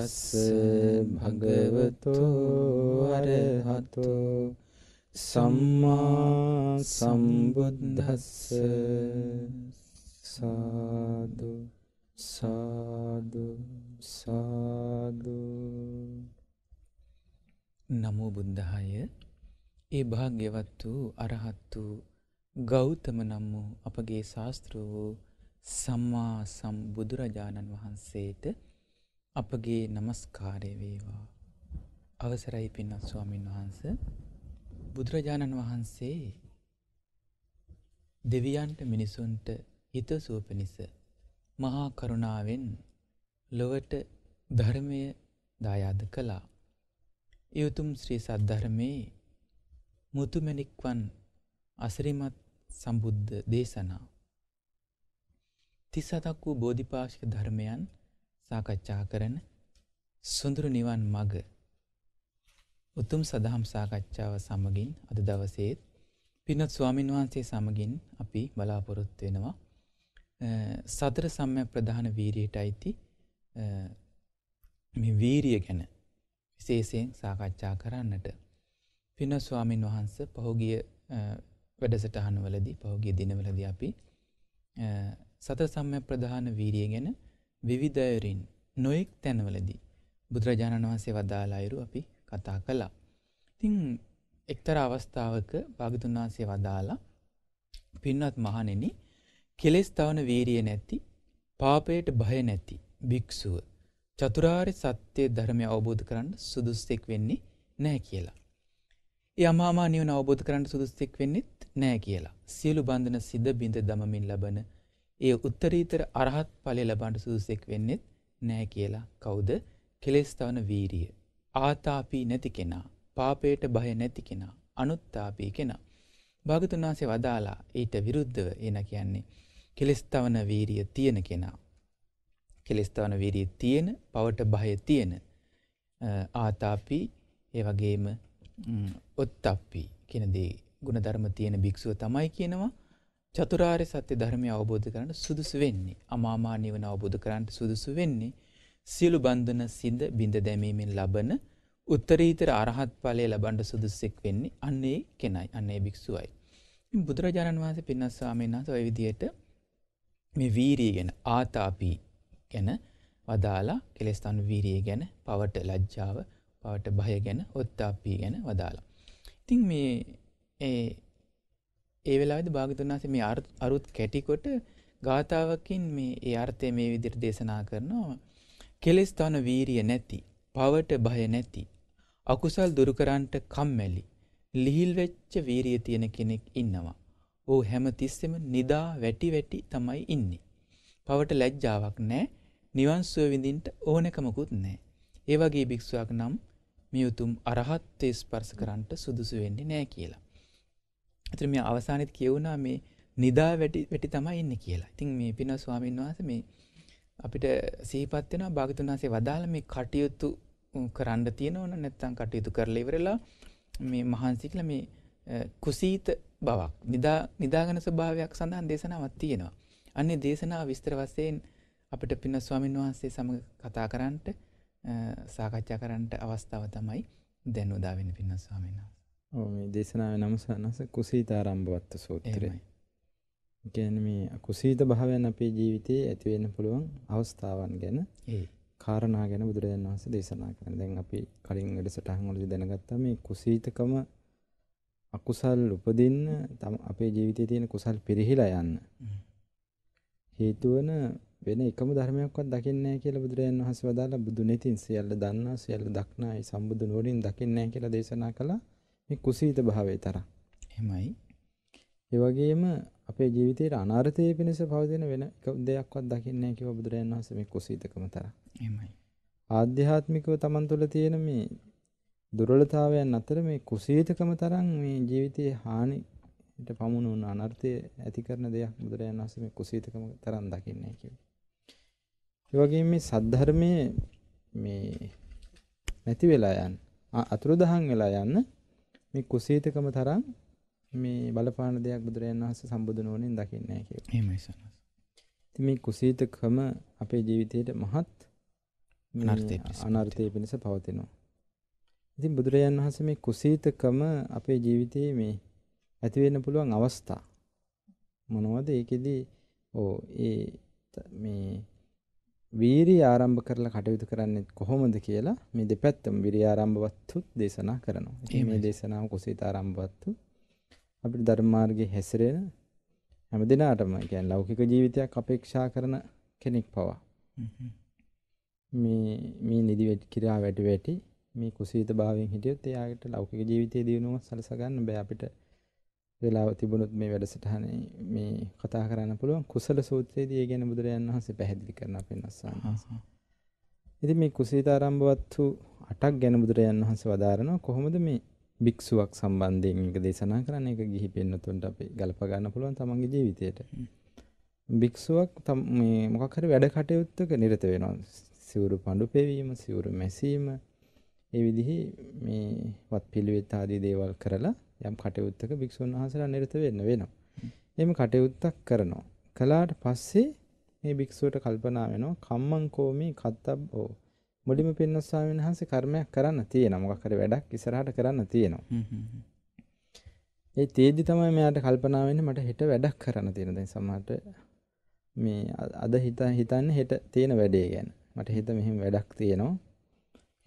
තස්ස භගවතු අරහතු සම්මා සම්බුද්දස්ස සාදු සාදු සාදු නමෝ බුද්ධාය ඒ භාග්‍යවත් වූ අරහත් වූ ගෞතම නම් වූ අපගේ ශාස්ත්‍ර වූ සම්මා සම්බුදුරජාණන් වහන්සේට අපගේ নমස්කාරය වේවා. අවසරයි පින්වත් ස්වාමින් වහන්ස. බුදුරජාණන් වහන්සේ දෙවියන්ට මිනිසුන්ට හිතසුව පිණිස මහා කරුණාවෙන් ලොවට ධර්මය දායාද කළා. ඒ උතුම් ශ්‍රී සද්ධර්මයේ මුතුමැණික්වන් අසිරිමත් සම්බුද්ධ දේශනා 37ක් වූ බෝධිපාශික ධර්මයන් සාකච්ඡා කරන සුඳුරු නිවන් මඟ උතුම් සදහම් සාකච්ඡාව සමගින් අද දවසේත් පිනත් ස්වාමීන් වහන්සේ සමගින් අපි බලාපොරොත්තු වෙනවා සතර සම්‍යක් ප්‍රධාන වීරියට අයිති මේ වීරිය ගැන විශේෂයෙන් සාකච්ඡා කරන්නට පින ස්වාමින් වහන්ස පහුගිය වැඩසටහන් වලදී පහුගිය දිනවලදී අපි සතර සම්‍යක් ප්‍රධාන වීරිය ගැන විවිධයරින් නොයෙක් තැනවලදී බුදුරජාණන් වහන්සේ වදාලායුරු අපි කතා කළා. ඉතිං එක්තර අවස්ථාවක භාගතුන් වහන්සේ වදාලා පින්වත් මහණෙනි කෙලෙස් තවන වීරිය නැති පාපයට බය නැති භික්ෂුව චතුරාර්ය සත්‍ය ධර්මය අවබෝධ කරන්න සුදුස්සෙක් වෙන්නේ නැහැ කියලා. ඒ අමාමා නිවන අවබෝධ කරන්න සුදුස්සෙක් වෙන්නෙත් නැහැ කියලා. සියලු බන්ධන සිද බිඳ දමමින් ලබන ඒ උත්තරීතර අරහත් ඵලය ලබන්න සුදුසෙක් වෙන්නෙත් නෑ කියලා. කවුද? කෙලෙස් තවන වීරිය. ආතාපී නැති කෙනා, පාපයට බය නැති කෙනා, අනුත්තාපී කෙනා. භාගතුන් වහන්සේ වදාලා ඊට විරුද්ධව එන කියන්නේ කෙලෙස් තවන වීරිය තියෙන කෙනා. කෙලෙස් තවන වීරිය තියෙන, පවට බය තියෙන, ආතාපී ඒ වගේම ඔත්තප්පී කියන දේ ಗುಣධර්ම තියෙන භික්ෂුව තමයි කියනවා චතුරාර්ය සත්‍ය ධර්මය අවබෝධ කරන්න සුදුසු වෙන්නේ. අමාමා නිවන අවබෝධ කරන්නට සුදුසු වෙන්නේ සියලු බන්ධන සිඳ බිඳ දැමීමෙන් ලබන උත්තරීතර අරහත් ඵලය ලබන්න සුදුස්සෙක් වෙන්නේ අන්නේ කෙනයි. අන්නේ භික්ෂුවයි. බුදුරජාණන් වහන්සේ පින්නස් ස්වාමීන් වහන්සේ ওই විදියට මේ වීරිය ගැන ආතාපි ගැන වදාලා කෙලෙස්තන් වීරිය ගැන පවට ලැජ්ජාව පවට බය ගැන ඔත්තාපි ගැන වදාලා. ඉතින් මේ ඒ ඒ වෙලාද භාගතුන්ස මේ අරුත් කැටිකොට ගාථාවකින් මේ ඒ අර්ථය මේ විදිර දේශනා කරනවා. කෙලෙස්ථාන වීරිය නැති, පවට භය නැති, අකුසල් දුරුකරන්ට කම්මැලි, ලිහිල් වෙච්ච වීරිය තියෙන කෙනෙක් ඉන්නවා. ඔහු හැම තිස්සෙම නිදා වැටි වැටි තමයි ඉන්නේ. පවට ලැජ්ජාවක් නැහැ, නිවන් සුව විඳින්න ඕනකමකුත් නැහැ. ඒ වගේ භික්ෂුවක් නම් මේ උතුම් අරහත්ත්වයේ ස්පර්ශ කරන්නට සුදුසු වෙන්නේ නැහැ කියලා. එතන මේ අවසානයේදී කියුණා මේ නිදා වැටි වැටි තමයි ඉන්නේ කියලා. ඉතින් මේ පින ස්වාමීන් වහන්සේ මේ අපිට සිහිපත් වෙනවා භාගතුන් වහන්සේ වදාළ මේ කටයුතු කරන්න තියෙනවන නැත්නම් කටයුතු කරලා ඉවරලා මේ මහන්සි කියලා මේ කුසීත බවක් නිදා නිදාගෙන ස්වභාවයක් සඳහන් දේශනාවක් තියෙනවා. අන්නේ දේශනාව විස්තර වශයෙන් අපිට පින ස්වාමීන් වහන්සේ සමග කතා කරන්නට සාකච්ඡා කරන්නට අවස්ථාව තමයි දැන් උදා වෙන පින ස්වාමීන් වහන්සේ. මේ දේශනාව නමසනස කුසීතාරම්භවත්ත සූත්‍රය. ගැන මේ කුසීත භාවයන් අපේ ජීවිතයේ ඇතිවෙන්න පුළුවන් අවස්ථාවන් ගැන කාරණා ගැන බුදුරජාණන් වහන්සේ දේශනා කරන. දැන් අපි කලින් වැඩසටහන් වලදී දැනගත්තා මේ කුසීතකම අකුසල් උපදින්න අපේ ජීවිතයේ තියෙන කුසල් පිරිහිලා යන්න හේතු වෙන වෙන එකම ධර්මයක්වත් දකින්නේ නැහැ කියලා බුදුරජාණන් වහන්සේ වදාලා බුදු නෙතින් සියල්ල දන්නා සියල්ල දක්නා ඒ සම්බුදු නුවණින් දකින්නේ නැහැ කියලා දේශනා කළා. මේ කුසීත භාවයේ තරම්. එහෙමයි. ඒ වගේම අපේ ජීවිතේට අනර්ථයේ පිණිස පවතින වෙන දෙයක්වත් දකින්නේ නැහැ කිව්ව බුදුරජාණන් වහන්සේ මේ කුසීතකම තරම්. එහෙමයි. ආධ්‍යාත්මිකව Taman තුල තියෙන මේ දුර්වලතාවයන් අතර මේ කුසීතකම තරම් මේ ජීවිතයේ හානිට පමුණුන අනර්ථය ඇති කරන දෙයක් බුදුරජාණන් වහන්සේ මේ කුසීතකම තරම් දකින්නේ කිව්වා. ඒ වගේම මේ සද්ධර්මයේ මේ නැති වෙලා යන අතුරුදහන් වෙලා යන මේ කුසීතකම තරම් මේ බලපාන දෙයක් බුදුරජාණන් වහන්සේ සම්බුදු නෝනෙන් දකින්නේ නැහැ කියලා. එහෙමයි සනස්. ඉතින් මේ කුසීතකම අපේ ජීවිතේට මහත් අනර්ථය පිණිස පවතිනවා. ඉතින් බුදුරජාණන් වහන්සේ මේ කුසීතකම අපේ ජීවිතයේ මේ ඇති වෙන්න පුළුවන් අවස්ථා මොනවද? ඒකෙදි ඕ ඒ මේ වීරිය ආරම්භ කරලා කටයුතු කරන්නේ කොහොමද කියලා මේ දෙපැත්තම විරිය ආරම්භවත්තු දේශනා කරනවා. මේ දේශනාව කුසිත ආරම්භවත්තු අපිට ධර්මාර්ගයේ හැසිරෙන හැම දිනාටම කියන්නේ ලෞකික ජීවිතයක් අපේක්ෂා කරන කෙනෙක් පවා මේ මේ නිදි වැටි කිරා වැටි වැටි මේ කුසීත භාවයෙන් හිටියොත් එයාට ලෞකික ජීවිතයේ දියුණුවක් සලස ගන්න බෑ අපිට වෙලාව තිබුණොත් මේ වැඩසටහන මේ කතා කරන්න පුළුවන් කුසල සූත්‍රයේදී ඒ ගැන බුදුරජාණන් වහන්සේ පැහැදිලි කරනවා පින්නස්සාන වහන්සේ. ඉතින් මේ කුසීතාරම්භවත්තු 8ක් ගැන බුදුරජාණන් වහන්සේ වදාරනවා කොහොමද මේ භික්ෂුවක් සම්බන්ධයෙන් ඒක දේශනා කරන්න ඒක ගිහි පෙන්නතුන්ට අපි ගලප ගන්න පුළුවන් තමන්ගේ ජීවිතයට. භික්ෂුවක් මේ මොකක් හරි වැඩ කටයුත්තක නිරත වෙනවා. සිවුරු පඳු පෙවීම, සිවුරු මැසීම, ඒ විදිහේ මේ වත් පිළිවෙත් ආදී දේවල් කරලා යම් කටයුත්තක භික්ෂුන් වහන්සේලා නිරත වෙන්න වෙනවා. එහෙම කටයුත්තක් කරනවා. කළාට පස්සේ මේ භික්ෂුවට කල්පනා වෙනවා කම්මං කෝමි කත්තබ්බෝ. මුලින්ම පින්න ස්වාමීන් වහන්සේ කර්මයක් කරන්න තියෙනවා. මොකක් හරි වැඩක් ඉස්සරහට කරන්න තියෙනවා. ඒ තේදි තමයි මෙයාට කල්පනා වෙන්නේ මට හෙට වැඩක් කරන්න තියෙන. දැන් සමහරට මේ අද හිත හිතන්නේ හෙට තියෙන වැඩේ ගැන. මට හෙට මෙහෙම වැඩක් තියෙනවා.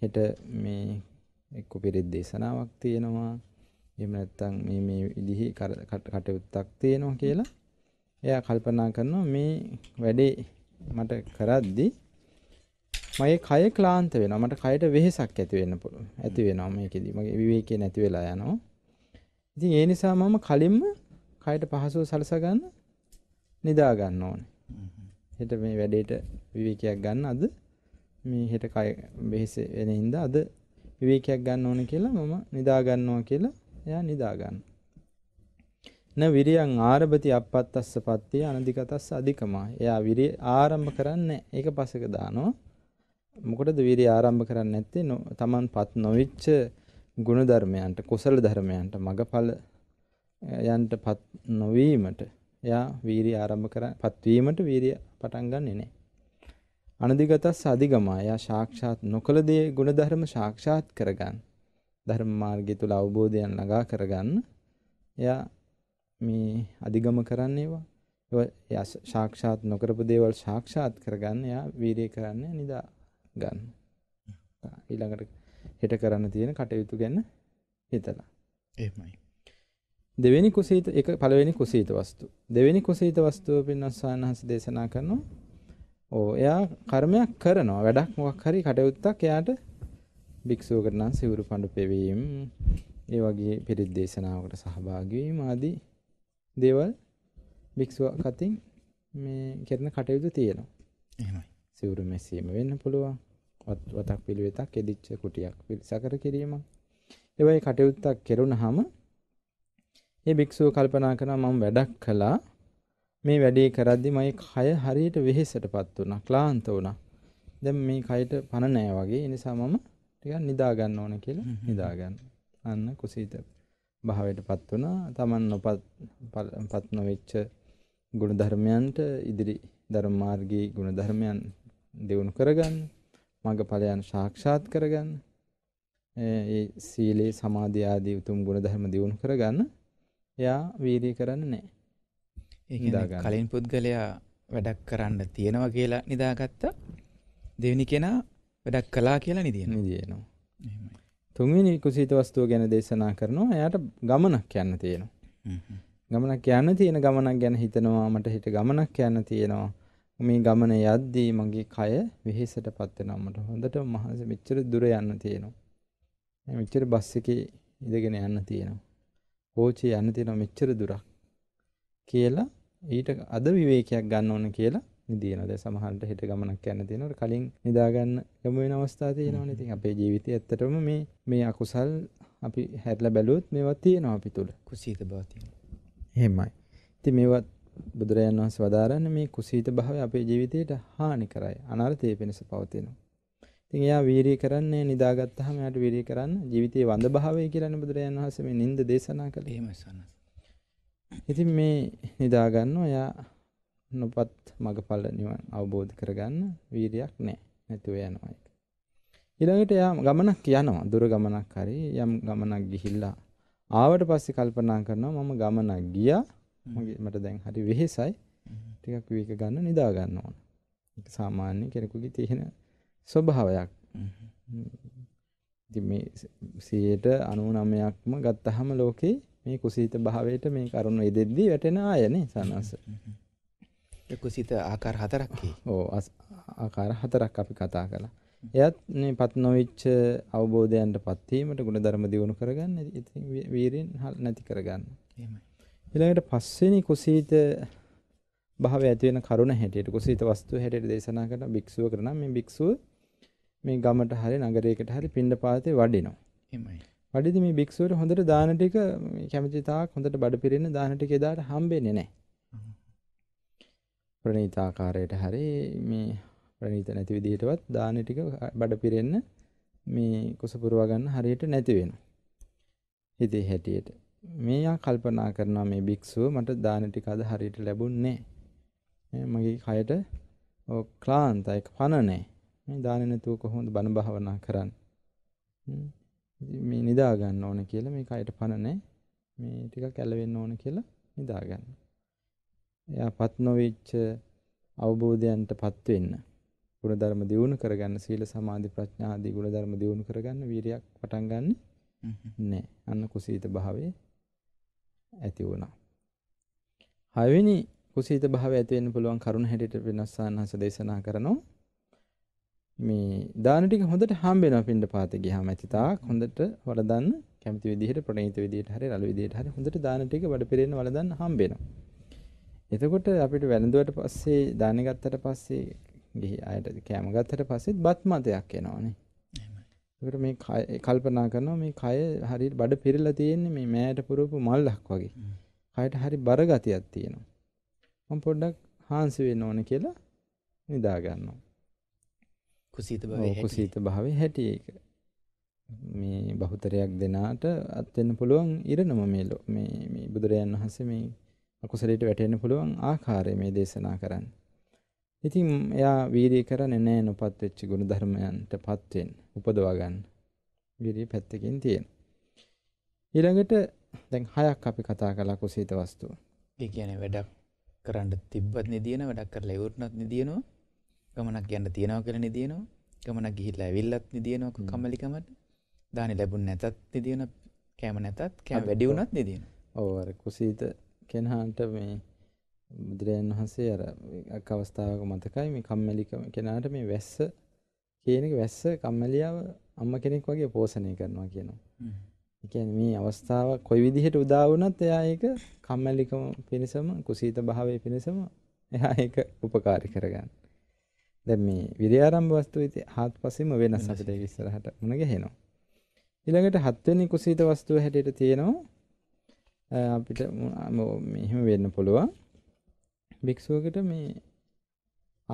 හෙට මේ එක්ක පිරිත් දේශනාවක් තියෙනවා. එහෙම නැත්නම් මේ මේ විදිහේ කටයුත්තක් තියෙනවා කියලා එයා කල්පනා කරනවා මේ වැඩේ මට කරද්දී මගේ කය ක්ලාන්ත වෙනවා මට කයට වෙහෙසක් ඇති වෙන්න පුළුවන් ඇති වෙනවා මේකෙදි මගේ විවේකේ නැති වෙලා යනවා ඉතින් ඒ නිසා මම කලින්ම කයට පහසුව සලසා ගන්න නිදා ගන්න ඕනේ හෙට මේ වැඩේට විවේකයක් ගන්න අද මේ හෙට කය වෙහෙස වෙන හින්දා අද විවේකයක් ගන්න ඕනේ කියලා මම නිදා ගන්නවා කියලා එයා නිදා ගන්න. න විරියං ආරභති අපත්තස්ස පත්තිය අනධිකතස්ස අධිකමා. එයා විරිය ආරම්භ කරන්නේ ඒක පසෙක දානවා. මොකටද විරිය ආරම්භ කරන්නේ නැත්තේ? තමන්පත් නොවිච්ච ගුණ ධර්මයන්ට, කුසල ධර්මයන්ට, මගඵල යන්ටපත් නොවීමට එයා වීරිය ආරම්භ කර පත්වීමට වීරිය පටන් ගන්නෙ නැහැ. අනධිගතස්ස අධිගමා. එයා සාක්ෂාත් නොකළ දේ ගුණධර්ම සාක්ෂාත් කරගන්න. ධර්ම මාර්ගය තුල අවබෝධයන් ළඟා කරගන්න එයා මේ අධිගම කරන්න ඒවා එයා සාක්ෂාත් නොකරපු දේවල් සාක්ෂාත් කරගන්න එයා වීරිය කරන්න නිදා ගන්න ඊළඟට හෙට කරන්න තියෙන කටයුතු ගැන හිතලා එහෙමයි දෙවෙනි කුසීත එක පළවෙනි කුසීත වස්තු දෙවෙනි කුසීත වස්තුව පින්නස්සාන හස දේශනා කරනවා ඕ එයා කර්මයක් කරනවා වැඩක් මොකක් හරි කටයුත්තක් එයාට භික්ෂුවකට නම් සිවුරු පඬු පෙවීම ඒ වගේ පිරිත් දේශනාවකට සහභාගී වීම ආදී දේවල් භික්ෂුවක් අතින් මේ කරන කටයුතු තියෙනවා. එහෙමයි. සිවුරු මැසීම වෙන්න පුළුවන්. වතක් පිළිවෙතක් එදිච්ච කුටියක් පිළිසකර කිරීමක්. ඒවයි කටයුත්තක් කෙරුණාම මේ භික්ෂුව කල්පනා කරනවා මම වැඩක් කළා. මේ වැඩේ කරද්දි මගේ කය හරියට වෙහෙසටපත් වුණා, ක්ලාන්ත වුණා. දැන් මේ කයට පණ නැහැ වගේ. ඒ නිසා මම ටිකක් නිදා ගන්න ඕන කියලා නිදා ගන්න. අන්න කුසීත භාවයටපත් වුණා. Taman නොපත් නොවෙච්ච ගුණධර්මයන්ට ඉදිරි ධර්ම මාර්ගී ගුණධර්මයන් දියුණු කරගන්න. මඟඵලයන් සාක්ෂාත් කරගන්න. ඒ සීලේ සමාධිය ආදී උතුම් ගුණධර්ම දියුණු කරගන්න. එයා වීරිය කරන්නේ නැහැ. ඒ කියන්නේ කලින් පුද්ගලයා වැඩක් කරන්න තියෙනවා කියලා නිදාගත්තා. දෙවෙනි කෙනා වැඩක් කලා කියලා නිදියන දයනවා තුන්වෙනි කුසිත වස්තුව ගැන දේශනා කරනවා එයාට ගමනක් යන්න තියෙනවා ගමනක් යන්න තියෙන ගමනක් ගැන හිතනවා මට හිට ගමනක් යන්න තියෙනවා මේ ගමන යද්දී මගේ කය වෙහෙසට පත්වෙනවා මට හොඳට මහස මෙච්චර දුර යන්න තියෙනවා මෙච්චර බස් එකේ ඉඳගෙන යන්න තියෙනවා කෝචේ යන්න තියෙනවා මෙච්චර දුරක් කියලා ඊට අද විවේකයක් ගන්න ඕන කියලා දියනවා දැන් සමහරට හෙට ගමනක් යන්න තියෙනකොට කලින් නිදා ගන්න යමු වෙන අවස්ථා තියෙනවනේ ඉතින් අපේ ජීවිතය ඇත්තටම මේ මේ අකුසල් අපි හැරිලා බැලුවොත් මේවා තියෙනවා අපි තුල කුසීත බව තියෙනවා එහෙමයි ඉතින් මේවා බුදුරජාණන් වහන්සේ වදාරන්නේ මේ කුසීත භාවය අපේ ජීවිතයට හානි කරයි අනර්ථයේ පිණිස පවතිනවා ඉතින් එයා වීරිය කරන්නේ නිදාගත්තාම එයාට වීරිය කරන්න ජීවිතයේ වඳ භාවය කියලානේ බුදුරජාණන් වහන්සේ මේ නින්ද දේශනා කළේ. එහෙමයි සනස්. ඉතින් මේ නිදාගන්නවා එයා නොපත් මගඵල නිවන් අවබෝධ කරගන්න වීරියක් නැහැ. නැතුව යනවා ඒක. ඊළඟට යා ගමනක් යනවා. දුර ගමනක් හරි යම් ගමනක් ගිහිල්ලා ආවට පස්සේ කල්පනා කරනවා මම ගමනක් ගියා. මට දැන් හරි වෙහෙසයි. ටිකක් විවේක ගන්න නිදා ගන්න ඕන. ඒක සාමාන්‍ය කෙනෙකුගේ තියෙන ස්වභාවයක්. ඉතින් මේ 99%ක්ම ගත්තහම ලෝකේ මේ කුසීත භාවයට මේ කරුණ එදෙද්දී වැටෙන ආයනේ සනස. කුසිත ආකාර හතරක් ඕ ආකාර හතරක් අපි කතා කළා. එයත් මේ පත් නොවිච්ච අවබෝධයන්ට පත්වීමට ಗುಣධර්ම දියුණු කරගන්න ඉතින් වීරෙන් නැති කරගන්න. එහෙමයි. ඊළඟට පස්වෙනි කුසීත භාවය ඇති වෙන කරුණ හැටියට කුසීත වස්තු හැටියට දේශනා කරන භික්ෂුව කරන මේ භික්ෂුව මේ ගමට හරි නගරයකට හරි පිණ්ඩපාතේ වඩිනවා. එහෙමයි. වඩිදී මේ භික්ෂුවට හොඳට දාන ටික කැමැති තාක් හොඳට බඩ පිරෙන්න දාන ටික එදාට හම්බෙන්නේ නැහැ. ප්‍රණීත ආකාරයට හරි මේ ප්‍රණීත නැති විදිහටවත් දාන ටික බඩ පිරෙන්න මේ කුස පුරවා ගන්න හරියට නැති වෙනවා. හිතේ හැටියට. මේයා කල්පනා කරනවා මේ භික්ෂුව මට දාන ටික අද හරියට ලැබුණේ මගේ කයට ක්ලාන්තයි පණ නැහැ. මේ දාන නැතුව කොහොමද බණ භාවනා කරන්නේ? මේ නිදා ගන්න ඕන කියලා මේ කයට පණ නැහැ. මේ ටිකක් ඇලවෙන්න ඕන කියලා නිදා ගන්නවා. එයාපත් නොවිච්ච අවබෝධයන්ටපත් වෙන්න. ගුණධර්ම දියුණු කරගන්න සීල සමාධි ප්‍රඥා ආදී ගුණධර්ම දියුණු කරගන්න වීරියක් පටන් ගන්න නෑ. අන්න කුසීත භාවයේ ඇති වුණා. හයවෙනි කුසීත භාවය ඇති වෙන්න පුළුවන් කරුණ හැටියට වෙනස්සානහස දේශනා කරනවා. මේ දාන ටික හොඳට හම්බ වෙනවා පින්නපාතේ ගියාම ඇතිතාක් හොඳට වලදන්න කැමති විදිහට ප්‍රණීත විදිහට හරි රළු විදිහට හරි හොඳට දාන ටික වැඩ පෙරෙන්න වලදන්න හම්බ වෙනවා. එතකොට අපිට වැළඳුවට පස්සේ දාන ගත්තට පස්සේ ගිහි අයට කෑම ගත්තට පස්සෙත් බත් මතයක් එනවනේ. එතකොට මේ කල්පනා කරනවා මේ කය හරියට බඩ පිරලා තියෙන්නේ මේ මෑයට පුරවපු මල්ලක් වගේ. කයට හරි බර ගතියක් තියෙනවා. මම පොඩ්ඩක් හාන්සි වෙන්න ඕනේ කියලා නිදා ගන්නවා. කුසීත භාවයේ හැටි. කුසීත භාවයේ හැටි ඒක. මේ බහුතරයක් දෙනාට අත් වෙන්න පුළුවන් ඉරණම මේ මේ බුදුරයන් වහන්සේ මේ අකුසලයට වැටෙන්න පුළුවන් ආකාරය මේ දේශනා කරන්න. ඉතින් එයා වීරිය කරන්නේ නැහැ නොපත් වෙච්ච ගුණධර්මයන්ටපත් වෙන්න, උපදවා ගන්න. වීරිය පැත්තකින් තියෙන. ඊළඟට දැන් හයක් අපි කතා කළා කුසීත වස්තු. ඒ කියන්නේ වැඩක් කරන්න තිබ්බත් නෙදියන වැඩක් කරලා ඉවරනත් නෙදියනවා. ගමනක් යන්න තියනවා කියලා නෙදියනවා. ගමනක් ගිහිල්ලා ඇවිල්ලත් නෙදියනවා කම්මැලිකමට. දානි ලැබුණ නැතත් නෙදියන කෑම නැතත් කෑම වැඩි වුණත් නෙදියන. ඔව් අර කුසීත කෙනාට මේ බුදුරජාන් වහන්සේ අර එක් අවස්ථාවක මතකයි මේ කම්මැලි කෙනාට මේ වැස්ස කියන එක වැස්ස කම්මැලියාව අම්මා කෙනෙක් වගේ පෝෂණය කරනවා කියනවා. ඒ කියන්නේ මේ අවස්ථාව කොයි විදිහට උදා වුණත් එයා ඒක කම්මැලිකම පිණිසම කුසීත භාවයේ පිණිසම එයා ඒක ಉಪකාරී කරගන්න. දැන් මේ විරය ආරම්භ වස්තුවේ හත්පසෙම වෙනස් අපිට ඉස්සරහට මුණ ගැහෙනවා. ඊළඟට හත්වෙනි කුසීත වස්තුව හැටියට තියෙනවා අපිට මෙහෙම වෙන්න පුළුවන් භික්ෂුවකට මේ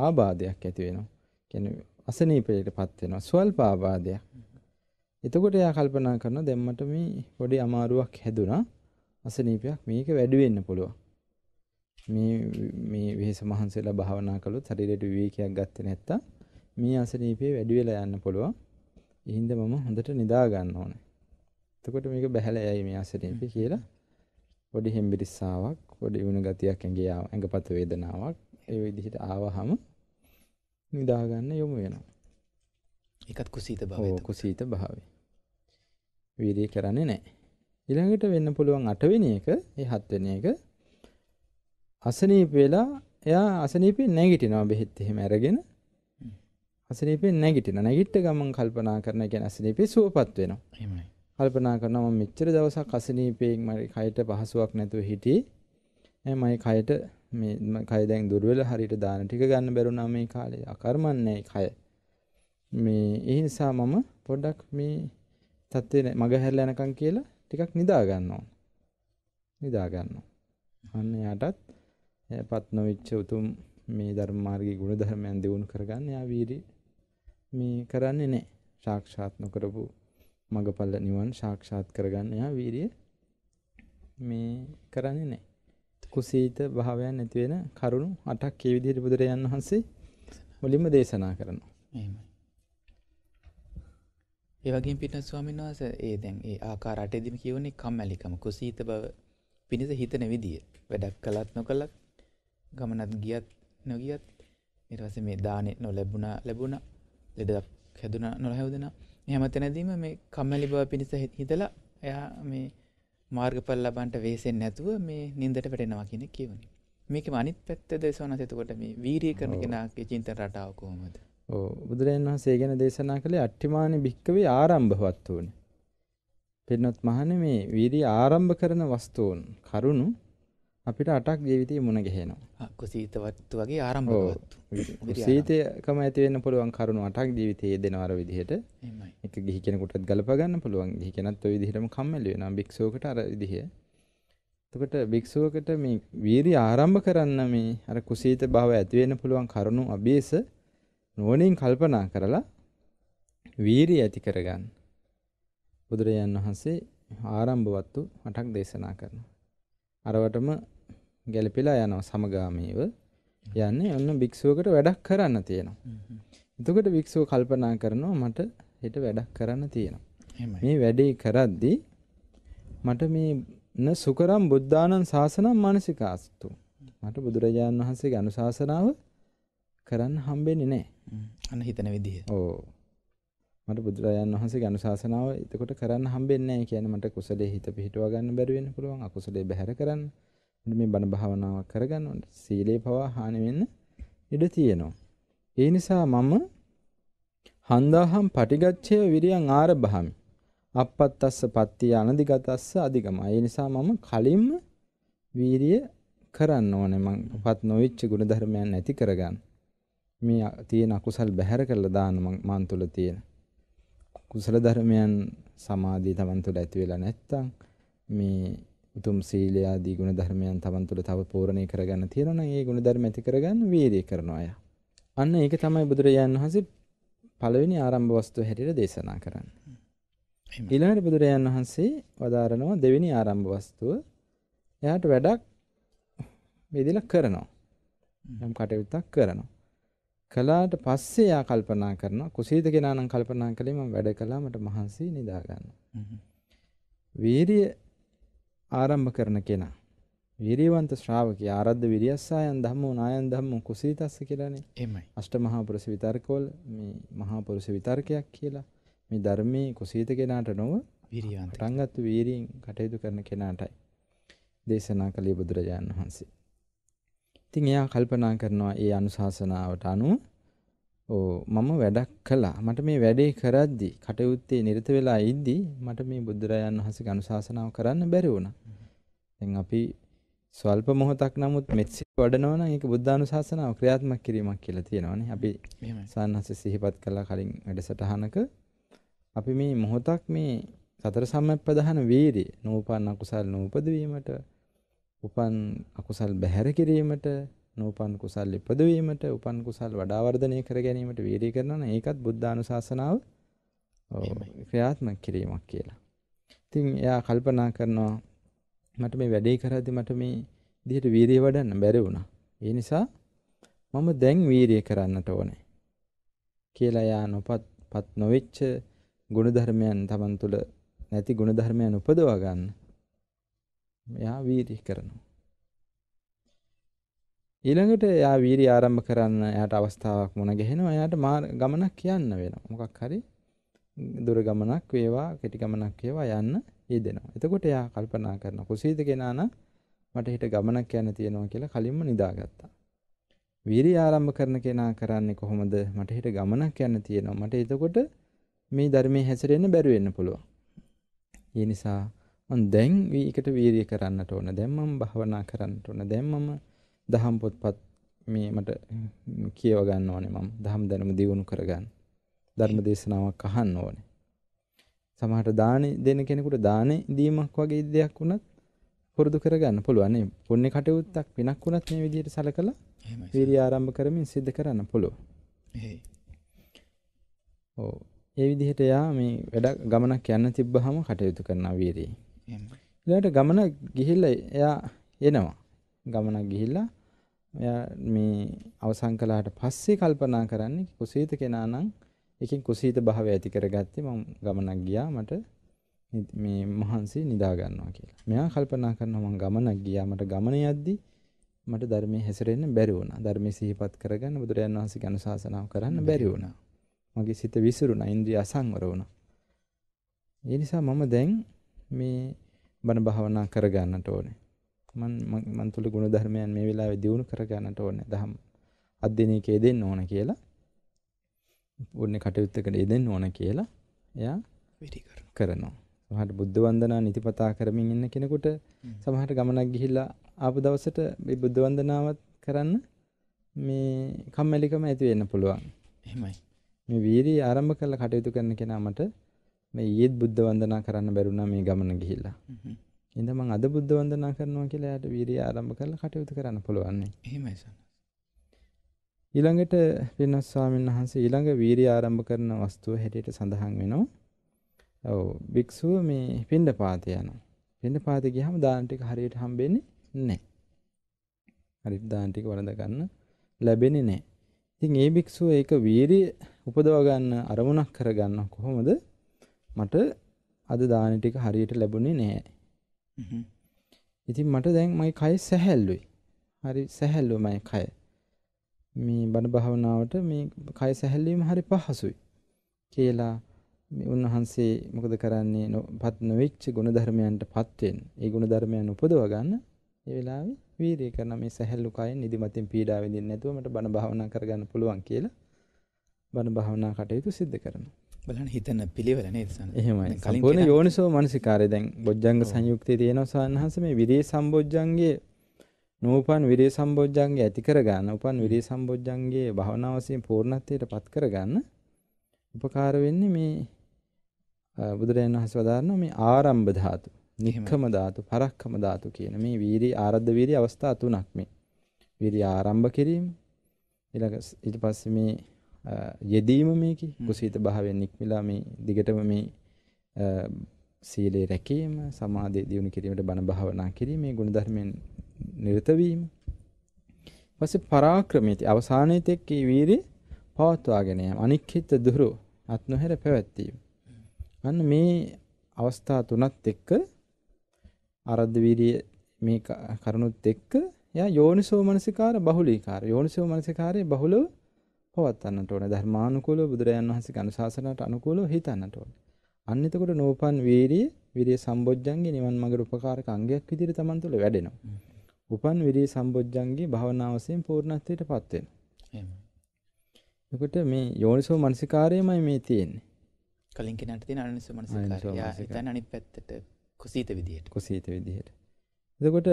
ආබාධයක් ඇති වෙනවා. කියන්නේ අසනීපයට පත් වෙනවා. ස්වල්ප ආබාධයක්. එතකොට එයා කල්පනා කරනවා දැන් මට මේ පොඩි අමාරුවක් හැදුනා. අසනීපයක් මේක වැඩි වෙන්න පුළුවන්. මේ මේ වෙහෙස මහන්සියලා භාවනා කළොත් ශරීරයට විවේකයක් ගත්තේ නැත්තම් මේ අසනීපේ වැඩි වෙලා යන්න පුළුවන්. ඒ හින්දා මම හොඳට නිදා ගන්න ඕනේ. එතකොට මේක බහැලා යයි මේ අසනීපේ කියලා පොඩි හෙම්බිරිස්සාවක් පොඩි වුණ ගතියක් ඇගේ ඇඟපත වේදනාවක් ඒ විදිහට ආවහම නිදාගන්න යොමු වෙනවා. එකත් කුසීත භාවය කුසීත භාවය. වීරිය කරන්නේ නැහැ. ඊළඟට වෙන්න පුළුවන් අටවෙනි එක, ඒ හත්වෙනි එක අසනීප වෙලා එයා අසනීපෙන් නැගිටිනවා බෙහෙත් එහෙම අරගෙන අසනීපෙන් නැගිටිනවා. නැගිට ගමන් කල්පනා කරන කියන්නේ අසනීපේ සුවපත් වෙනවා. එහෙමයි. කල්පනා කරනවා මම මෙච්චර දවසක් අසනීපයෙන් මගේ කයට පහසුවක් නැතුව හිටියේ. මම කයට මේ කය දැන් දුර්වල හරියට දාන ටික ගන්න බැරුණා මේ කාලේ. අකර්මන්නේ කය. මේ ඒ නිසා මම පොඩ්ඩක් මේ තත්ත්වේ මග හැරලා යනකම් කියලා ටිකක් නිදා ගන්නවා. නිදා ගන්නවා. අන්න එයාටත් එයාපත් නොවිච්ච උතුම් මේ ධර්ම මාර්ගයේ ගුණ ධර්මයන් දියුණු කරගන්න එයා වීරි මේ කරන්නේ නැහැ. සාක්ෂාත් නොකරපු මගඵල නිවන් සාක්ෂාත් කරගන්න එයා වීරිය මේ කරන්නේ නැහැ. කුසීත භාවයන් නැති වෙන කරුණු අටක් මේ විදිහට බුදුරජාන් වහන්සේ මුලින්ම දේශනා කරනවා. එහෙමයි. ඒ වගේම පිටන ස්වාමීන් වහන්සේ ඒ දැන් ඒ ආකාර අටෙදිම කියවන්නේ කම්මැලිකම කුසීත බව පිණිස හිතන විදිය. වැඩක් කළත් නොකළත් ගමනත් ගියත් නොගියත් ඊට පස්සේ මේ දානෙ නොලැබුණා ලැබුණා ලෙඩක් හැදුණා නොහැදුණා හැමතැනදීම මේ කම්මැලි බව පිණිස හිතලා එයා මේ මාර්ගඵල ලබන්ට වේසෙන් නැතුව මේ නින්දට වැටෙනවා කියන කියවනි. මේක අනිත් පැත්ත දේශවනස එතකොට මේ වීරිය කරන කෙනාගේ චින්තන රටාව කොහොමද? ඔව් බුදුරජාණන් වහන්සේ ගැන දේශනා කළේ අට්ඨිමානි භික්කවේ ආරම්භවත් වුණේ. පින්නොත් මහණ මේ වීරිය ආරම්භ කරන වස්තුන් කරුණු අපිට අටක් ජීවිතය මුණ ගහෙනවා කුසීතවත්තු වගේ ආරම්භ සීතයකම ඇතිවෙන්න පුළුවන් කරුණු අටක් ජීවිතයේ දෙනවර විදිහට එක ගිහිකෙනකුටත් ගලපගන්න පුළුවන් ගිහිකෙනත් ඔය විදිහටම කම්මැලිවෙන භික්ෂෝකට අර විදිහ එතකොට භික්ෂුවකට මේ වීරි ආරම්භ කරන්න මේ අර කුසීත භාව ඇතිවෙන්න පුළුවන් කරුණු අභියස නුවණින් කල්පනා කරලා වීරි ඇති කරගන්න බුදුරජාන් වහන්සේ ආරම්භවත්තු අටක් දේශනා කරනවා අරවටම ගැලපිලා යනවා සමගාමීව යන්නේ ඔන්න භික්ෂුවකට වැඩක් කරන්න තියෙනවා. එතකොට භික්ෂුව කල්පනා කරනවා මට හිට වැඩක් කරන්න තියෙනවා. මේ වැඩේ කරද්දී මට මේ න සුකරම් බුද්ධානන් ශාසනම් මානසිකාස්තු. මට බුදුරජාණන් වහන්සේගේ අනුශාසනාව කරන්න හම්බෙන්නේ නැහැ. අන්න හිතන විදිහ. ඕ. මට බුදුරජාණන් වහන්සේ අනුශාසනාව එතකොට කරන්න හම්බෙන්නේ නැහැ කියන්නේ මට කුසලයේ හිත පිහිටුවා ගන්න බැරි වෙන්න පුළුවන් අකුසලයේ බැහැර කරන්න මේ බණ භාවනාව කරගන්න ඕනේ. සීලේ පවා හානි වෙන්න ඉඩ තියෙනවා. ඒ නිසා මම හන්දාහම් පටිගච්ඡය විරියං ආරභහමි. අපත්තස්ස පත්තිය අනදිගතස්ස අධිගමයි. ඒ නිසා මම කලින්ම වීරිය කරන්න ඕනේ. මංපත් නොවිච්ච ගුණධර්මයන් නැති කරගන්න. මේ තියෙන අකුසල් බැහැර කරලා දාන්න මන් තුල තියෙන. කුසල ධර්මයන් සමාධිය Taman තුල ඇති වෙලා නැත්තම් මේ උතුම් සීලය ආදී ගුණ ධර්මයන් තමන් තුළ තව පෝරණය කරගන්න තියෙනවා නම් ඒ ගුණ ධර්ම ඇති කරගන්න වීර්යය කරන අය. අන්න ඒක තමයි බුදුරජාණන් වහන්සේ පළවෙනි ආරම්භ වස්තුව හැටියට දේශනා කරන්නේ. ඊළඟට බුදුරජාණන් වහන්සේ වදාරනවා දෙවෙනි ආරම්භ වස්තුව එයාට වැඩක් බෙදලා කරනවා. නම් කටයුත්තක් කරනවා. කළාට පස්සේ යා කල්පනා කරනවා කුසීත කෙනා නම් කල්පනා කළේ මම වැඩ කළා මට මහන්සි නිදා ගන්න. වීරිය ආරම්භ කරන කෙනා. විරියවන්ත ශ්‍රාවකයා ආරද්ධ විරියස්සායන් ධම්මෝ නායන් ධම්මෝ කුසීතස්ස කියලානේ. එමයි. අෂ්ටමහා පුරුෂ විතර්කවල මේ මහා පුරුෂ විතර්කයක් කියලා මේ ධර්මයේ කුසීත කෙනාට නොව විරියවන්ත රංගත් වීරියෙන් කටයුතු කරන කෙනාටයි දේශනා කළේ බුදුරජාණන් වහන්සේ. ඉතින් එයා කල්පනා කරනවා ඒ අනුශාසනාවට අනුව මම වැඩක් කළා. මට මේ වැඩේ කරද්දී කටයුත්තේ නිරත වෙලා ඉද්දී මට මේ බුදුරජාන් වහන්සේගේ අනුශාසනාව කරන්න බැරි වුණා. දැන් අපි ස්වල්ප මොහොතක් නමුත් මෙත්සිත වඩනවා නම් ඒක බුද්ධානුශාසනාව ක්‍රියාත්මක කිරීමක් කියලා තියෙනවානේ. අපි සාන්නහස සිහිපත් කළා කලින් වැඩසටහනක අපි මේ මොහොතක් මේ සතර සම්ප්‍රදාන වීරිය නූපන් අකුසල් නූපද වීමට උපන් අකුසල් බැහැර කිරීමට නූපන් කුසල් ඉපදවීමට උපන් කුසල් වඩා වර්ධනය කර ගැනීමට වීරිය කරනවා නම් ඒකත් බුද්ධානුශාසනාව ක්‍රියාත්මක කිරීමක් කියලා. ඉතින් එයා කල්පනා කරනවා මට මේ වැඩේ කරද්දි මට මේ විදිහට වීරිය වඩන්න බැරි වුණා. ඒ නිසා මම දැන් වීරිය කරන්නට ඕනේ කියලා එයා නොපත්පත් නොවෙච්ච ගුණධර්මයන් Taman තුල නැති ගුණධර්මයන් උපදවා ගන්න. එයා වීරිය කරනවා. ඊළඟට එයා වීරිය ආරම්භ කරන්න එයාට අවස්ථාවක් මුණ ගැහෙනවා. එයාට ගමනක් කියන්න වෙනවා. මොකක් හරි දුර ගමනක් වේවා, කෙටි ගමනක් වේවා යන්න යෙදෙනවා. එතකොට එයා කල්පනා කරන කුසීත කෙනා නම් මට හිට ගමනක් යන්න තියෙනවා කියලා කලින්ම නිදාගත්තා. වීරිය ආරම්භ කරන කෙනා කරන්නේ කොහොමද? මට හිට ගමනක් යන්න තියෙනවා. මට එතකොට මේ ධර්මයේ හැසිරෙන්න බැරි වෙන්න පුළුවන්. ඒ නිසා මම දැන් ඒකට වීරිය කරන්නට ඕන. දැන් මම භවනා කරන්නට ඕන. දැන් මම දහම් පොත්පත් මේ මට කියව ගන්න ඕනේ මම. දහම් දැනුම දියුණු කරගන්න. ධර්ම දේශනාවක් අහන්න ඕනේ. සමහරට දානේ දෙන කෙනෙකුට දානේ දීමක් වගේ දෙයක් වුණත් පුරුදු කරගන්න පුළුවන් නේ. පුණ්‍ය කටයුත්තක් වෙනක් වුණත් මේ විදිහට සලකලා වීර්ය ආරම්භ කරමින් සිද්ධ කරන්න පුළුවන්. එහෙයි. ඔව්. ඒ විදිහට යා මේ වැඩ ගමනක් යන්න තිබ්බහම කටයුතු කරන වීර්යය. එහෙම. ඊළඟට ගමන ගිහිල්ලා එයා එනවා. ගමනක් ගිහිල්ලා මෙයා මේ අවසන් කළාට පස්සේ කල්පනා කරන්නේ කුසීත කෙනා නම් එකෙන් කුසීත භාවය ඇති කරගත්තේ මම ගමනක් ගියා මට මේ මහන්සි නිදා ගන්නවා කියලා. මෙයා කල්පනා කරනවා මම ගමනක් ගියා මට ගමන යද්දි මට ධර්මයේ හැසිරෙන්න බැරි වුණා. ධර්මයේ සිහිපත් කරගන්න බුදුරයන් වහන්සේගේ අනුශාසනාව කරන්න බැරි වුණා. මගේ සිත විසිරුණා, ඉන්ද්‍රිය අසංවර වුණා. ඒ නිසා මම දැන් මේ බණ භාවනා කරගන්නට ඕනේ. මන් මන් තුල ගුණධර්මයන් මේ වෙලාවේ දියුණු කර ගන්නට ඕනේ දහම් අධ්‍යයනයකේ දෙන්න ඕන කියලා ඔන්නේ කටයුත්තකට යෙදෙන්න ඕන කියලා එයා වැඩි කරනවා සමහර බුද්ධ වන්දනා නිතිපතා කරමින් ඉන්න කෙනෙකුට සමහර ගමනක් ගිහිල්ලා ආපු දවසට මේ බුද්ධ වන්දනාවත් කරන්න මේ කම්මැලිකම ඇති වෙන්න පුළුවන් එහෙමයි මේ වීර්යය ආරම්භ කරලා කටයුතු කරන කෙනා මට මේ ඊයේත් බුද්ධ වන්දනා කරන්න බැරුණා මේ ගමන ගිහිල්ලා ඉඳ මං අද බුද්ධ වන්දනා කරනවා කියලා එයාට වීරිය ආරම්භ කරලා කටයුතු කරන්න පුළුවන් නේ. එහෙමයි සන්නස්. ඊළඟට පින්වත් ස්වාමීන් වහන්සේ ඊළඟ වීරිය ආරම්භ කරන වස්තුව හැටියට සඳහන් වෙනවා. ඔව් භික්ෂුව මේ පින්ඩපාත යනවා. පින්ඩපාත ගියහම දාන ටික හරියට හම්බෙන්නේ නැහැ. හරියට දාන ටික වළඳ ගන්න ලැබෙන්නේ නැහැ. ඉතින් ඒ භික්ෂුව ඒක වීරිය උපදව ගන්න අරමුණක් කරගන්න කොහොමද? මට අද දාන ටික හරියට ලැබුණේ නැහැ. Mm-hmm. ඉතින් මට දැන් මගේ කය සැහැල්ලුයි. හරි සැහැල්ලුයි මගේ කය. මේ බණ භාවනාවට මේ කය සැහැල්ලීම හරි පහසුයි කියලා මේ උන්වහන්සේ මොකද කරන්නේ පත් නොවෙච්ච ගුණධර්මයන්ටපත් වෙන්න. ඒ ගුණධර්මයන් උපදව ගන්න ඒ වෙලාවේ වීරිය කරන මේ සැහැල්ලු කයෙන් නිදිමතින් පීඩාව විඳින්නේ නැතුව මට බණ භාවනා කරගන්න පුළුවන් කියලා බණ භාවනා කටයුතු සිද්ධ කරනවා. බලන හිතන්න පිළිවෙල නිසන්න එහෙමයි පොන යෝනිසෝ මනසිකාරය දැන් බොජ්ජංග සංයුක්තය තියෙනවසාන් වහස මේ විරේ සම්බෝජ්ජන්ගේ නූපන් විරේ සම්බෝජ්ජන්ගේ ඇතිකර ගන්න උපන් විරේ සම්බෝජ්ජන්ගේ භවනාවසයෙන් පූර්ණත්වයට පත් කරගන්න උපකාර වෙන්නේ මේ බුදුරජාණන් වහස වදාරන මේ ආරම්භ ධාතු නික්කම ධාතු පරක්කම ධාතු කියන මේ වීරී ආරද්ධ වීරී අවස්ථා තුනක් මේ වීරී ආරම්භ කිරීම ඊළඟ ඊට පස්සේ මේ යෙදීම මේක කුසීත භාවයෙන් නික්මිලා මේ දිගටම මේ සීලේ රැකීම සමාධිය දියුණු කිරීමට බණ භාවනා කිරීම මේ ගුණධර්මයෙන් නිරත වීම පස්සේ පරාක්‍රමීති අවසානයේ තෙක් මේ වීරිය පවත්වාගෙන යාම අනික්කිත දුරු අත් නොහැර පැවැත්වීම අන්න මේ අවස්ථා තුනත් එක්ක අරද්ද වීරිය මේ කරුණුත් එක්ක එයා යෝනිසෝ මනසිකාර බහුලීකාර යෝනිසෝ මනසිකාරයේ බහුලව පවත්න්නට ඕන ධර්මානුකූලව බුදුරජාන් වහන්සේ අනුශාසනට අනුකූලව හිතන්නට ඕන. අන්න එතකොට නෝපන් වීරිය විරිය සම්බොජ්ජන්ගේ නිවන් මඟට උපකාරක අංගයක් විදිහට Taman තුල වැඩෙනවා. උපන් විරිය සම්බොජ්ජන්ගේ භවනා වශයෙන් පූර්ණත්වයටපත් වෙනවා. එතකොට මේ යෝනිසෝ මනසිකාරයමයි මේ තියෙන්නේ. කලින් කෙනාට තියෙන අනිසෝ මනසිකාරය. ඉතින් අනිත් පැත්තට කුසීත විදිහට. කුසීත විදිහට. එතකොට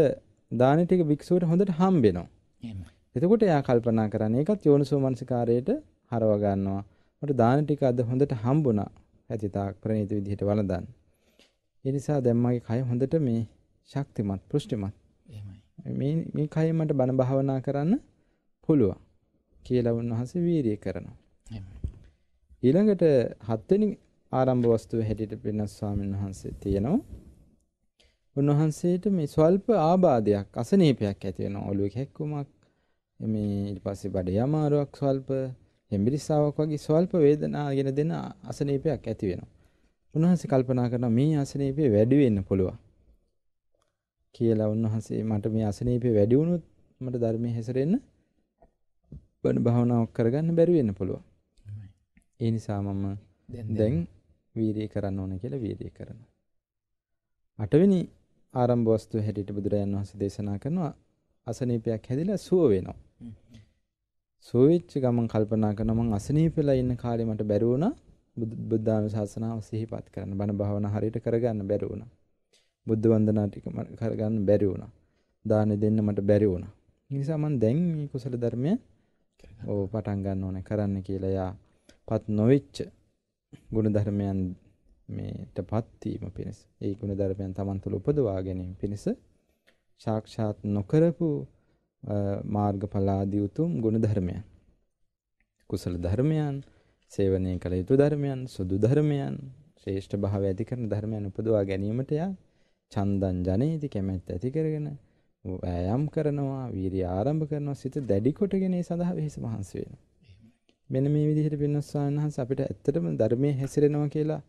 දාන ටික භික්ෂුවට හොඳට හම්බෙනවා. එහෙමයි. එතකොට එයා කල්පනා කරන්නේ ඒකත් යෝනිසෝ මනසිකාරයට හරව ගන්නවා. මට දාන ටික අද හොඳට හම්බුණා. ඇතිතාක් ප්‍රණීත විදිහට වළඳන්. ඒ නිසා දැන් මගේ කය හොඳට මේ ශක්තිමත්, පුෂ්ටිමත්. එහෙමයි. මේ මේ කය මට බණ භාවනා කරන්න පුළුවන් කියලා උන්වහන්සේ වීරිය කරනවා. එහෙමයි. ඊළඟට හත්වෙනි ආරම්භ වස්තුව හැටියට පෙන්වන ස්වාමීන් වහන්සේ තියෙනවා. උන්වහන්සේට මේ ස්වල්ප ආබාධයක්, අසනීපයක් ඇති වෙනවා. ඔළුවේ කැක්කුමක්, මේ ඉට පස්සේ බඩ යමාරුවක් ස්වල්ප හෙමිරිස්සාාවක් වගේ ස්වල්ප වේදනා ගෙන දෙන්න අසනීපයක් ඇති වෙනවා. උන්වහන්සේ කල්පනා කරන මේ අසනීපය වැඩි වෙන්න පුළුවන් කියලා උන්වහන්සේ මට මේ අසනීපය වැඩි වුණොත් මට ධර්මයේ හැසිරෙන්න බණ භාවනාවක් කරගන්න බැරි වෙන්න පුළුවන්. ඒ නිසා මම දැන් වීරිය කරන්න ඕන කියලා වීරිය කරනවා. අටවෙනි ආරම්භ වස්තුව හැටියට බුදුරජාණන් වහන්සේ දේශනා කරනවා අසනීපයක් හැදිලා සුව වෙනවා. සෝවිච්ච ගමන් කල්පනා කරනවා මං අසනීපෙලා ඉන්න කාලේ මට බැරි වුණා බුද්ධානුශාසනාව සිහිපත් කරන්න බණ භාවනා හරියට කරගන්න බැරි වුණා. බුද්ධ වන්දනා ටික මට කරගන්න බැරි වුණා. දාන දෙන්න මට බැරි වුණා. ඒ නිසා මං දැන් මේ කුසල ධර්මය ඕ පටන් ගන්න ඕනේ කරන්න කියලා යා පත් නොවෙච්ච ගුණ ධර්මයන් මේට පත්වීම පිණිස ඒ ගුණ ධර්මයන් Taman තුළ උපදවා ගැනීම පිණිස සාක්ෂාත් නොකරපු මාර්ගඵලාදී උතුම් ගුණධර්මයන්. කුසල ධර්මයන්, සේවනය කළ යුතු ධර්මයන්, සුදු ධර්මයන්, ශ්‍රේෂ්ඨ භාවය ඇති කරන ධර්මයන් උපදවා ගැනීමට යා චන්දන් ජනේති කැමැත්ත ඇති කරගෙන වෑයම් කරනවා, වීරිය ආරම්භ කරනවා, සිත දැඩි කොටගෙන ඒ සඳහා වෙහෙස මහන්සි වෙනවා. මෙන්න මේ විදිහට පින්නස්සාන හස අපිට ඇත්තටම ධර්මයේ හැසිරෙනවා කියලා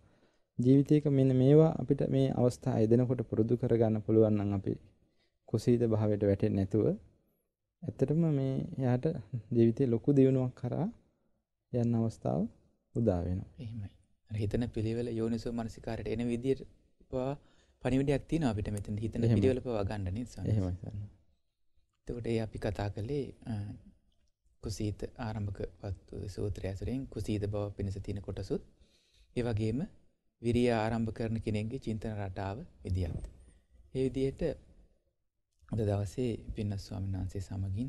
ජීවිතයක මෙන්න මේවා අපිට මේ අවස්ථා එදෙනකොට පුරුදු කරගන්න පුළුවන් නම් අපි කුසීත භාවයට වැටෙන්නේ නැතුව ඇත්තටම මේ එයාට ජීවිතේ ලොකු දියුණුවක් කරා යන්න අවස්ථාව උදා වෙනවා. එහෙමයි. අර හිතන පිළිවෙල යෝනිසෝ මනසිකාරයට එන විදියට පවා පණිවිඩයක් තියෙනවා අපිට මෙතන හිතන පිළිවෙල පවා ගන්න නේද සාරා? එහෙමයි සාරා. එතකොට ඒ අපි කතා කළේ කුසීත ආරම්භක වස්තු සූත්‍රය ඇසුරෙන් කුසීත බව පිණිස තියෙන කොටසුත් ඒ වගේම විරිය ආරම්භ කරන කෙනෙක්ගේ චින්තන රටාව විදියත්. ඒ විදිහට අද දවසේ පින්නස් ස්වාමීන් වහන්සේ සමගින්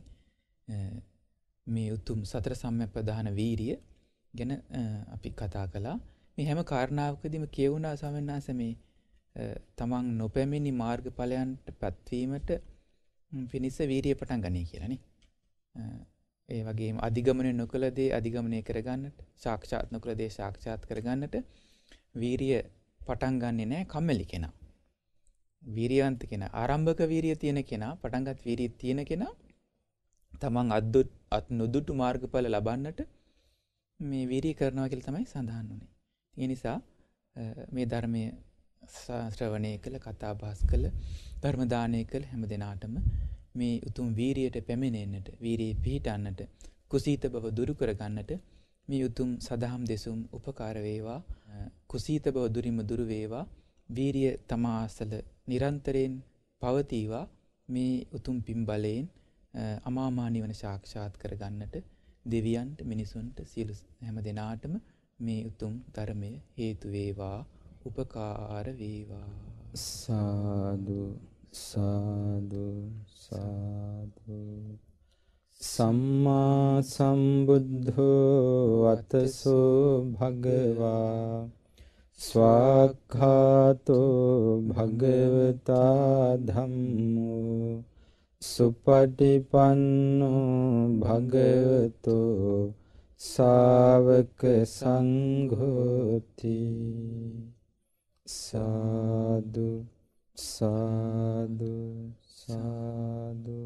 මේ උතුම් සතර සම්‍යප්පදාන වීරිය ගැන අපි කතා කළා. මේ හැම කාරණාවකදීම කියවුණා ස්වාමීන් වහන්සේ මේ තමන් නොපැමිණි මාර්ගඵලයන්ට පැත්වීමට පිණිස වීරිය පටන් ගනී කියලා නේ. ඒ වගේම අධිගමනය නොකළ දේ අධිගමනය කරගන්නට, සාක්ෂාත් නොකළ දේ සාක්ෂාත් කරගන්නට වීරිය පටන් ගන්නෙ නෑ කම්මැලි කෙනා. වීරියවන්ත කෙනා ආරම්භක වීරිය තියෙන කෙනා පටන්ගත් වීරිය තියෙන කෙනා තමන් අද්දුත් අත් නොදුටු මාර්ගඵල ලබන්නට මේ වීරිය කරනවා කියලා තමයි සඳහන් වුනේ. ඒ නිසා මේ ධර්මය ශ්‍රවණය කළ කතා බහස් කළ ධර්ම දානය කළ හැම දිනාටම මේ උතුම් වීරියට පැමිණෙන්නට වීරිය පිහිටන්නට කුසීත බව දුරු කරගන්නට මේ උතුම් සදහම් දෙසුම් උපකාර වේවා කුසීත බව දුරිම දුරු වේවා වීරිය තමා අසල නිරන්තරයෙන් පවතීවා මේ උතුම් පින් බලයෙන් අමාමා නිවන සාක්ෂාත් කරගන්නට දෙවියන්ට මිනිසුන්ට සියලු හැම දෙනාටම මේ උතුම් ධර්මය හේතු වේවා උපකාර වේවා සාදු සාදු සාදු සම්මා සම්බුද්ධෝ අතසෝ භගවා ස්වාක්ඛාතෝ භගවතා ධම්මෝ සුපටිපන්නෝ භගවතෝ සාවක සංඝෝති සාදු සාදු සාදු